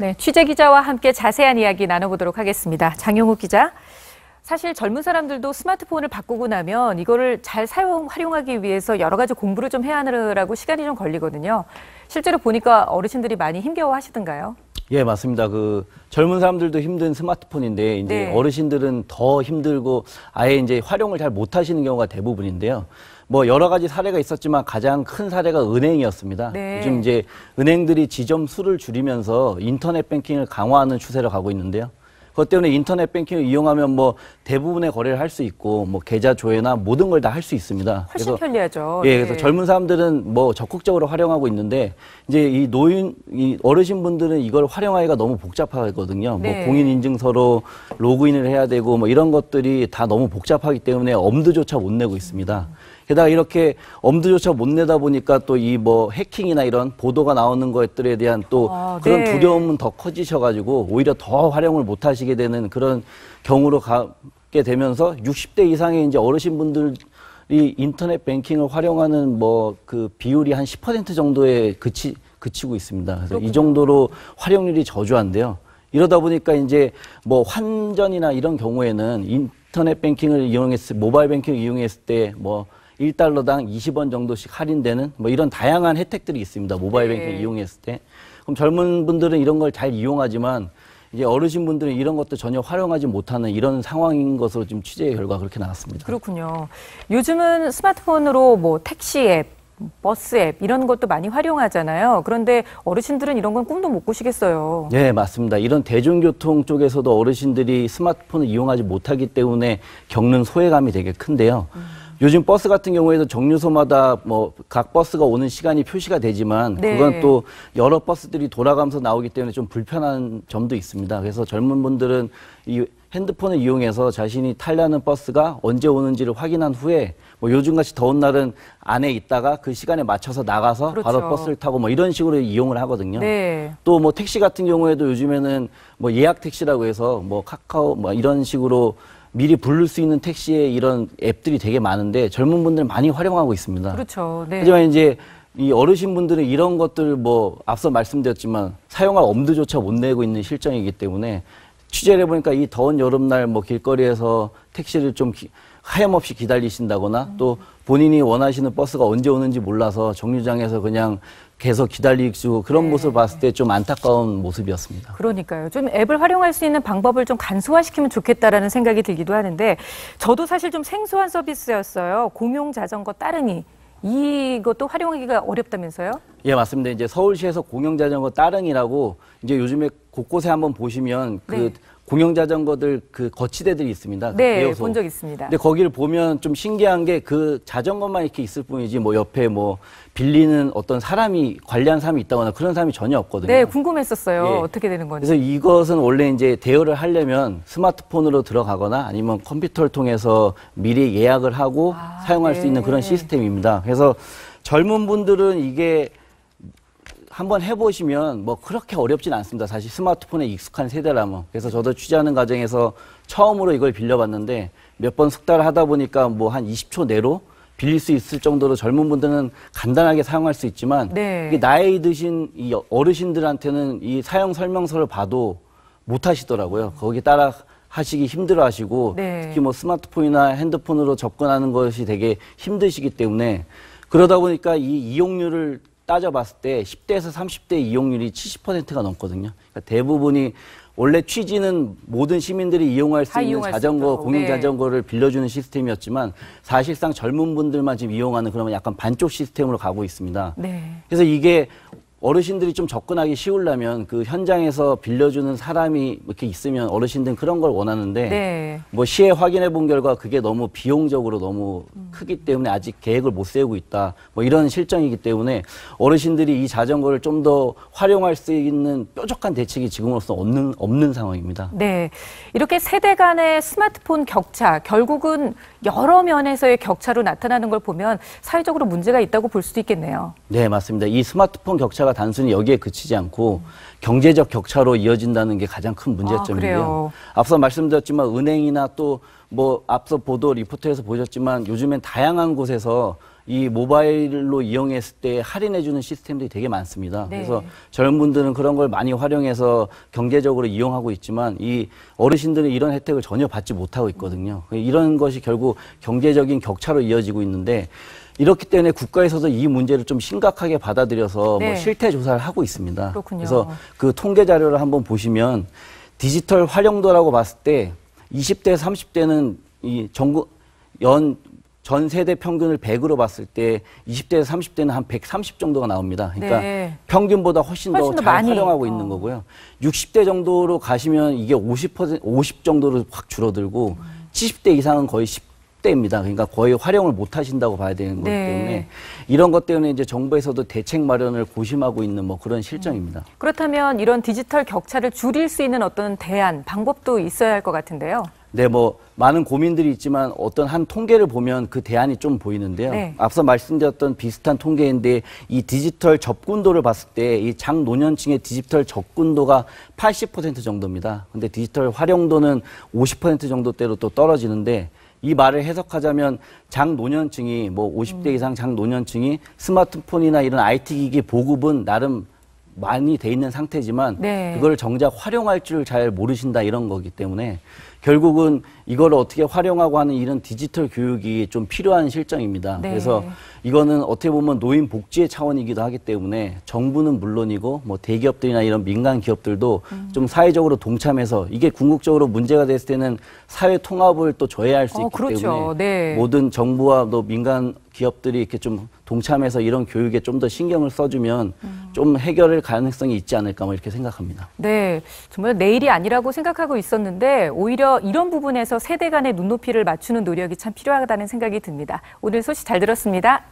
네, 취재 기자와 함께 자세한 이야기 나눠보도록 하겠습니다. 장영호 기자. 사실 젊은 사람들도 스마트폰을 바꾸고 나면 이거를 잘 사용 활용하기 위해서 여러 가지 공부를 좀 해야 하느라고 시간이 좀 걸리거든요. 실제로 보니까 어르신들이 많이 힘겨워 하시던가요? 예, 맞습니다. 그 젊은 사람들도 힘든 스마트폰인데 이제 네. 어르신들은 더 힘들고 아예 이제 활용을 잘 못 하시는 경우가 대부분인데요. 뭐 여러 가지 사례가 있었지만 가장 큰 사례가 은행이었습니다. 네. 요즘 이제 은행들이 지점 수를 줄이면서 인터넷 뱅킹을 강화하는 추세로 가고 있는데요. 그것 때문에 인터넷 뱅킹을 이용하면 뭐 대부분의 거래를 할 수 있고 뭐 계좌 조회나 모든 걸 다 할 수 있습니다. 훨씬 그래서, 편리하죠. 예, 네. 그래서 젊은 사람들은 뭐 적극적으로 활용하고 있는데 이제 이 노인 이 어르신 분들은 이걸 활용하기가 너무 복잡하거든요. 뭐 네. 뭐 공인 인증서로 로그인을 해야 되고 뭐 이런 것들이 다 너무 복잡하기 때문에 엄두조차 못 내고 있습니다. 음. 게다가 이렇게 엄두조차 못 내다 보니까 또 이 뭐 해킹이나 이런 보도가 나오는 것들에 대한 또 아, 그런 네. 두려움은 더 커지셔가지고 오히려 더 활용을 못 하시게 되는 그런 경우로 가게 되면서 60대 이상의 이제 어르신분들 이 인터넷 뱅킹을 활용하는 뭐 그 비율이 한 10% 정도에 그치, 그치고 있습니다. 그래서 그렇구나. 이 정도로 활용률이 저조한데요. 이러다 보니까 이제 뭐 환전이나 이런 경우에는 인터넷 뱅킹을 이용했을 모바일 뱅킹을 이용했을 때뭐 1달러당 20원 정도씩 할인되는 뭐 이런 다양한 혜택들이 있습니다. 모바일 네. 뱅킹 네. 이용했을 때. 그럼 젊은 분들은 이런 걸 잘 이용하지만 이제 어르신 분들은 이런 것도 전혀 활용하지 못하는 이런 상황인 것으로 지금 취재 결과 그렇게 나왔습니다. 그렇군요. 요즘은 스마트폰으로 뭐 택시 앱, 버스 앱 이런 것도 많이 활용하잖아요. 그런데 어르신들은 이런 건 꿈도 못 꾸시겠어요. 네, 맞습니다. 이런 대중교통 쪽에서도 어르신들이 스마트폰을 이용하지 못하기 때문에 겪는 소외감이 되게 큰데요. 음. 요즘 버스 같은 경우에도 정류소마다 뭐 각 버스가 오는 시간이 표시가 되지만 네. 그건 또 여러 버스들이 돌아가면서 나오기 때문에 좀 불편한 점도 있습니다. 그래서 젊은 분들은 이 핸드폰을 이용해서 자신이 탈려는 버스가 언제 오는지를 확인한 후에 뭐 요즘같이 더운 날은 안에 있다가 그 시간에 맞춰서 나가서 그렇죠. 바로 버스를 타고 뭐 이런 식으로 이용을 하거든요. 네. 또뭐 택시 같은 경우에도 요즘에는 뭐 예약 택시라고 해서 뭐 카카오 뭐 이런 식으로 미리 부를 수 있는 택시에 이런 앱들이 되게 많은데 젊은 분들 많이 활용하고 있습니다. 그렇죠. 네. 하지만 이제 이 어르신분들은 이런 것들 뭐 앞서 말씀드렸지만 사용할 엄두조차 못 내고 있는 실정이기 때문에 취재를 해보니까 이 더운 여름날 뭐 길거리에서 택시를 좀 기, 하염없이 기다리신다거나 또 본인이 원하시는 버스가 언제 오는지 몰라서 정류장에서 그냥 계속 기다리고 그런 네. 모습을 봤을 때 좀 안타까운 모습이었습니다. 그러니까요. 좀 앱을 활용할 수 있는 방법을 좀 간소화시키면 좋겠다라는 생각이 들기도 하는데 저도 사실 좀 생소한 서비스였어요. 공용 자전거 따르니 이것도 활용하기가 어렵다면서요? 예, 맞습니다. 이제 서울시에서 공영자전거 따릉이라고 이제 요즘에 곳곳에 한번 보시면 그 네. 공영자전거들 그 거치대들이 있습니다. 그 네, 본 적 있습니다. 근데 거기를 보면 좀 신기한 게 그 자전거만 이렇게 있을 뿐이지 뭐 옆에 뭐 빌리는 어떤 사람이 관리한 사람이 있다거나 그런 사람이 전혀 없거든요. 네, 궁금했었어요. 예. 어떻게 되는 건지. 그래서 이것은 원래 이제 대여를 하려면 스마트폰으로 들어가거나 아니면 컴퓨터를 통해서 미리 예약을 하고 아, 사용할 네. 수 있는 그런 시스템입니다. 그래서 젊은 분들은 이게 한번 해보시면 뭐 그렇게 어렵진 않습니다. 사실 스마트폰에 익숙한 세대라면. 뭐. 그래서 저도 취재하는 과정에서 처음으로 이걸 빌려봤는데 몇 번 숙달을 하다 보니까 뭐 한 20초 내로 빌릴 수 있을 정도로 젊은 분들은 간단하게 사용할 수 있지만 네. 나이 드신 이 어르신들한테는 이 사용 설명서를 봐도 못 하시더라고요. 거기 따라 하시기 힘들어 하시고 네. 특히 뭐 스마트폰이나 핸드폰으로 접근하는 것이 되게 힘드시기 때문에 그러다 보니까 이이용률을 따져봤을 때 10대에서 30대 이용률이 70%가 넘거든요. 그러니까 대부분이 원래 취지는 모든 시민들이 이용할 수 있는 이용할 자전거, 수 공용 네. 자전거를 빌려주는 시스템이었지만 사실상 젊은 분들만 지금 이용하는 그러면 약간 반쪽 시스템으로 가고 있습니다. 네. 그래서 이게 어르신들이 좀 접근하기 쉬우려면 그 현장에서 빌려주는 사람이 이렇게 있으면 어르신들은 그런 걸 원하는데 네. 뭐 시에 확인해 본 결과 그게 너무 비용적으로 너무 크기 때문에 아직 계획을 못 세우고 있다 뭐 이런 실정이기 때문에 어르신들이 이 자전거를 좀 더 활용할 수 있는 뾰족한 대책이 지금으로서 없는 없는 상황입니다. 네, 이렇게 세대 간의 스마트폰 격차 결국은 여러 면에서의 격차로 나타나는 걸 보면 사회적으로 문제가 있다고 볼 수도 있겠네요. 네, 맞습니다. 이 스마트폰 격차가 격차가 단순히 여기에 그치지 않고 경제적 격차로 이어진다는 게 가장 큰 문제점인데요. 아, 앞서 말씀드렸지만 은행이나 또 뭐 앞서 보도 리포트에서 보셨지만 요즘엔 다양한 곳에서 이 모바일로 이용했을 때 할인해주는 시스템들이 되게 많습니다. 네. 그래서 젊은 분들은 그런 걸 많이 활용해서 경제적으로 이용하고 있지만 이 어르신들은 이런 혜택을 전혀 받지 못하고 있거든요. 이런 것이 결국 경제적인 격차로 이어지고 있는데 이렇기 때문에 국가에서도 이 문제를 좀 심각하게 받아들여서 뭐 네. 뭐 실태 조사를 하고 있습니다. 그렇군요. 그래서 그 통계 자료를 한번 보시면 디지털 활용도라고 봤을 때 20대, 30대는 이 전국 연 전 세대 평균을 100으로 봤을 때 20대, 30대는 한 130 정도가 나옵니다. 그러니까 네. 평균보다 훨씬, 훨씬 더잘 더 활용하고 어. 있는 거고요. 60대 정도로 가시면 이게 50% 50 정도로 확 줄어들고 음. 70대 이상은 거의 때입니다. 그러니까 거의 활용을 못 하신다고 봐야 되는 것기 네. 때문에 이런 것 때문에 이제 정부에서도 대책 마련을 고심하고 있는 뭐 그런 실정입니다. 음. 그렇다면 이런 디지털 격차를 줄일 수 있는 어떤 대안, 방법도 있어야 할 것 같은데요. 네, 뭐 많은 고민들이 있지만 어떤 한 통계를 보면 그 대안이 좀 보이는데요. 네. 앞서 말씀드렸던 비슷한 통계인데 이 디지털 접근도를 봤을 때 이 장노년층의 디지털 접근도가 80% 정도입니다. 근데 디지털 활용도는 50% 정도대로 또 떨어지는데 이 말을 해석하자면 장노년층이 뭐 50대 음. 이상 장노년층이 스마트폰이나 이런 IT 기기 보급은 나름 많이 돼 있는 상태지만 네. 그걸 정작 활용할 줄 잘 모르신다 이런 거기 때문에 결국은 이걸 어떻게 활용하고 하는 이런 디지털 교육이 좀 필요한 실정입니다. 네. 그래서 이거는 어떻게 보면 노인 복지의 차원이기도 하기 때문에 정부는 물론이고 뭐 대기업들이나 이런 민간 기업들도 음. 좀 사회적으로 동참해서 이게 궁극적으로 문제가 됐을 때는 사회 통합을 또 저해할 수 어, 있기 그렇죠. 때문에 네. 모든 정부와 또 민간 기업들이 이렇게 좀 동참해서 이런 교육에 좀 더 신경을 써주면 음. 좀 해결할 가능성이 있지 않을까 뭐 이렇게 생각합니다. 네, 정말 내일이 아니라고 생각하고 있었는데 오히려 오히려 이런 부분에서 세대 간의 눈높이를 맞추는 노력이 참 필요하다는 생각이 듭니다. 오늘 소식 잘 들었습니다.